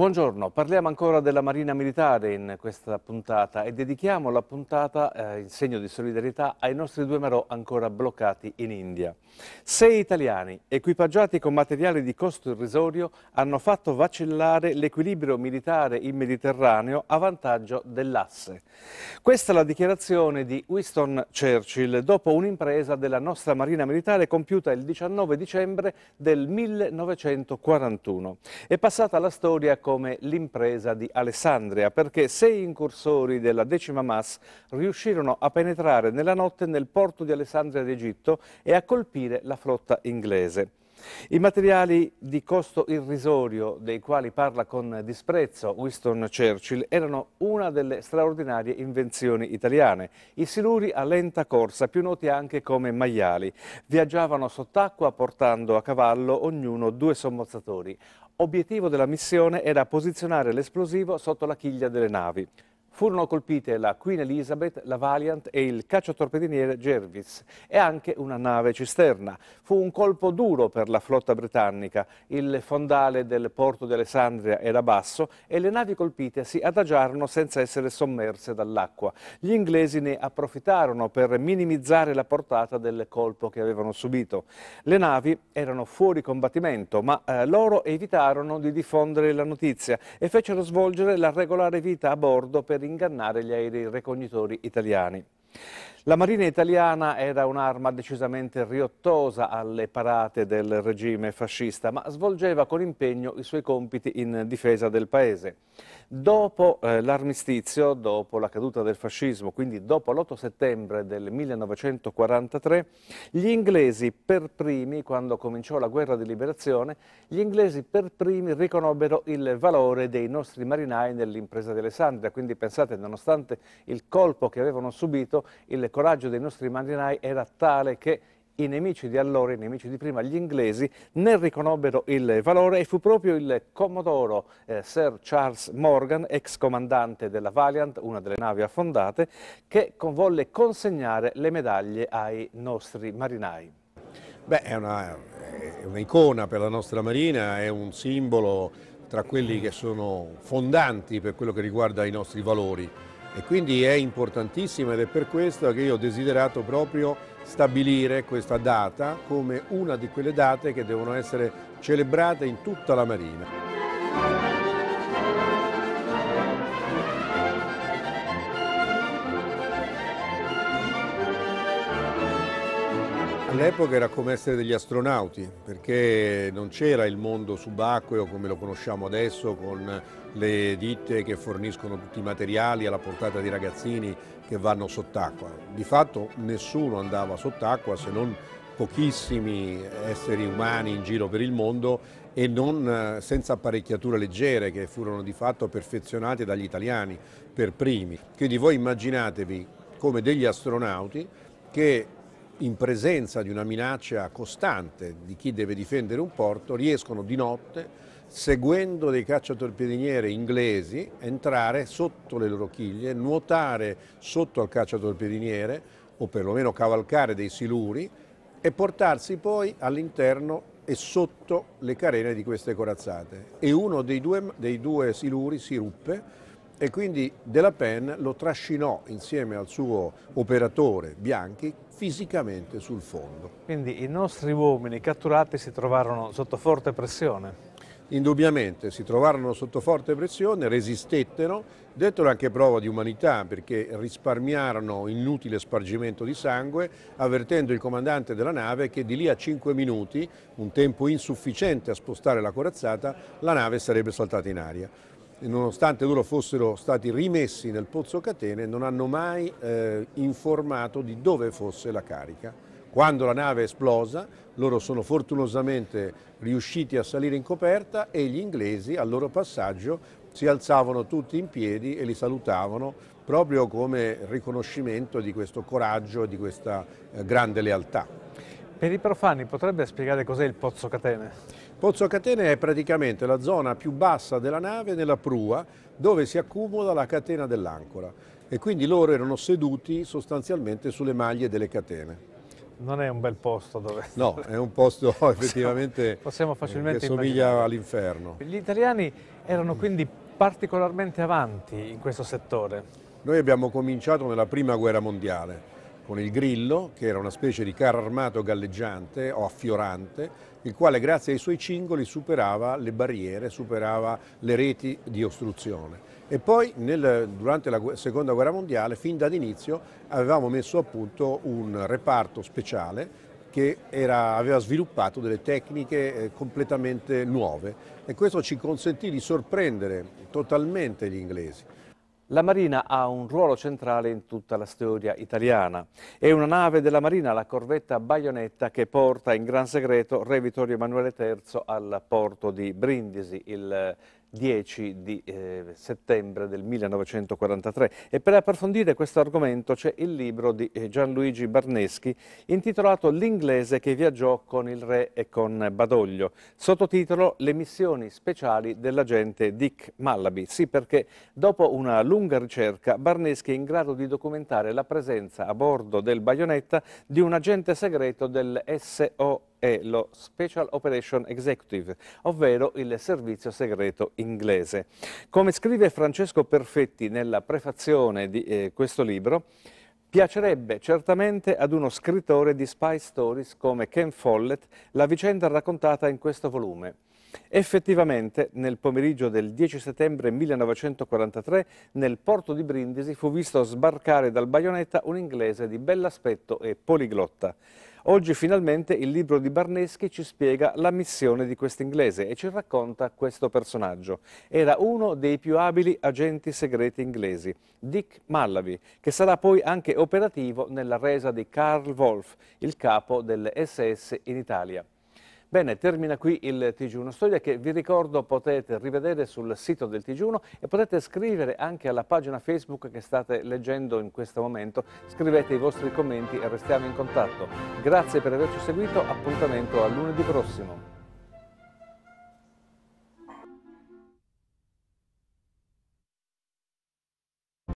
Buongiorno, parliamo ancora della Marina Militare in questa puntata e dedichiamo la puntata eh, in segno di solidarietà ai nostri due marò ancora bloccati in India. Sei italiani, equipaggiati con materiali di costo irrisorio, hanno fatto vacillare l'equilibrio militare in Mediterraneo a vantaggio dell'asse. Questa è la dichiarazione di Winston Churchill dopo un'impresa della nostra Marina Militare compiuta il 19 dicembre del 1941. È passata la storia con come l'impresa di Alessandria, perché sei incursori della decima MAS riuscirono a penetrare nella notte nel porto di Alessandria d'Egitto e a colpire la flotta inglese. I materiali di costo irrisorio, dei quali parla con disprezzo Winston Churchill, erano una delle straordinarie invenzioni italiane. I siluri a lenta corsa, più noti anche come maiali, viaggiavano sott'acqua portando a cavallo ognuno due sommozzatori. Obiettivo della missione era posizionare l'esplosivo sotto la chiglia delle navi. Furono colpite la Queen Elizabeth, la Valiant e il cacciatorpediniere Jervis e anche una nave cisterna. Fu un colpo duro per la flotta britannica. Il fondale del porto di Alessandria era basso e le navi colpite si adagiarono senza essere sommerse dall'acqua. Gli inglesi ne approfittarono per minimizzare la portata del colpo che avevano subito. Le navi erano fuori combattimento, ma eh, loro evitarono di diffondere la notizia e fecero svolgere la regolare vita a bordo per per ingannare gli aerei ricognitori italiani. La marina italiana era un'arma decisamente riottosa alle parate del regime fascista, ma svolgeva con impegno i suoi compiti in difesa del paese. Dopo eh, l'armistizio, dopo la caduta del fascismo, quindi dopo l'8 settembre del 1943, gli inglesi per primi, quando cominciò la guerra di liberazione, gli inglesi per primi riconobbero il valore dei nostri marinai nell'impresa di Alessandria. Quindi pensate, nonostante il colpo che avevano subito, il coraggio dei nostri marinai era tale che i nemici di allora, i nemici di prima, gli inglesi, ne riconobbero il valore e fu proprio il Commodoro eh, Sir Charles Morgan, ex comandante della Valiant, una delle navi affondate, che volle consegnare le medaglie ai nostri marinai. Beh, è un'icona per la nostra marina, è un simbolo tra quelli che sono fondanti per quello che riguarda i nostri valori e quindi è importantissima ed è per questo che io ho desiderato proprio stabilire questa data come una di quelle date che devono essere celebrate in tutta la Marina. all'epoca era come essere degli astronauti, perché non c'era il mondo subacqueo come lo conosciamo adesso, con le ditte che forniscono tutti i materiali alla portata dei ragazzini che vanno sott'acqua. Di fatto nessuno andava sott'acqua se non pochissimi esseri umani in giro per il mondo e non eh, senza apparecchiature leggere che furono di fatto perfezionate dagli italiani per primi. Quindi voi immaginatevi come degli astronauti che in presenza di una minaccia costante di chi deve difendere un porto, riescono di notte, seguendo dei cacciatorpediniere inglesi, a entrare sotto le loro chiglie, nuotare sotto al cacciatorpediniere o perlomeno cavalcare dei siluri e portarsi poi all'interno e sotto le carene di queste corazzate. E uno dei due, dei due siluri si ruppe e quindi Della Pen lo trascinò insieme al suo operatore Bianchi fisicamente sul fondo. Quindi i nostri uomini catturati si trovarono sotto forte pressione? Indubbiamente si trovarono sotto forte pressione, resistettero, dettero anche prova di umanità perché risparmiarono inutile spargimento di sangue avvertendo il comandante della nave che di lì a 5 minuti, un tempo insufficiente a spostare la corazzata, la nave sarebbe saltata in aria nonostante loro fossero stati rimessi nel pozzo catene, non hanno mai eh, informato di dove fosse la carica. Quando la nave è esplosa, loro sono fortunosamente riusciti a salire in coperta e gli inglesi al loro passaggio si alzavano tutti in piedi e li salutavano proprio come riconoscimento di questo coraggio e di questa eh, grande lealtà. Per i profani potrebbe spiegare cos'è il Pozzo Catene? Pozzo Catene è praticamente la zona più bassa della nave nella prua dove si accumula la catena dell'ancora e quindi loro erano seduti sostanzialmente sulle maglie delle catene. Non è un bel posto dove... No, è un posto effettivamente possiamo, possiamo eh, che somiglia all'inferno. Gli italiani erano quindi particolarmente avanti in questo settore. Noi abbiamo cominciato nella prima guerra mondiale con il grillo, che era una specie di carro armato galleggiante o affiorante, il quale grazie ai suoi cingoli superava le barriere, superava le reti di ostruzione. E poi nel, durante la seconda guerra mondiale, fin dall'inizio, avevamo messo a punto un reparto speciale che era, aveva sviluppato delle tecniche eh, completamente nuove e questo ci consentì di sorprendere totalmente gli inglesi. La Marina ha un ruolo centrale in tutta la storia italiana. È una nave della Marina, la corvetta Baionetta, che porta in gran segreto Re Vittorio Emanuele III al porto di Brindisi. Il 10 di eh, settembre del 1943 e per approfondire questo argomento c'è il libro di eh, Gianluigi Barneschi intitolato L'inglese che viaggiò con il re e con Badoglio, sottotitolo Le missioni speciali dell'agente Dick Mallaby. Sì, perché dopo una lunga ricerca Barneschi è in grado di documentare la presenza a bordo del baionetta di un agente segreto del SOS è lo Special Operation Executive, ovvero il servizio segreto inglese. Come scrive Francesco Perfetti nella prefazione di eh, questo libro, Piacerebbe certamente ad uno scrittore di spy stories come Ken Follett la vicenda raccontata in questo volume. Effettivamente, nel pomeriggio del 10 settembre 1943, nel porto di Brindisi fu visto sbarcare dal baionetta un inglese di bell'aspetto e poliglotta. Oggi finalmente il libro di Barneschi ci spiega la missione di quest'inglese e ci racconta questo personaggio. Era uno dei più abili agenti segreti inglesi, Dick Mallaby, che sarà poi anche operativo nella resa di Karl Wolff, il capo delle SS in Italia. Bene, termina qui il Tg1 Storia che vi ricordo potete rivedere sul sito del Tg1 e potete scrivere anche alla pagina Facebook che state leggendo in questo momento. Scrivete i vostri commenti e restiamo in contatto. Grazie per averci seguito, appuntamento a lunedì prossimo.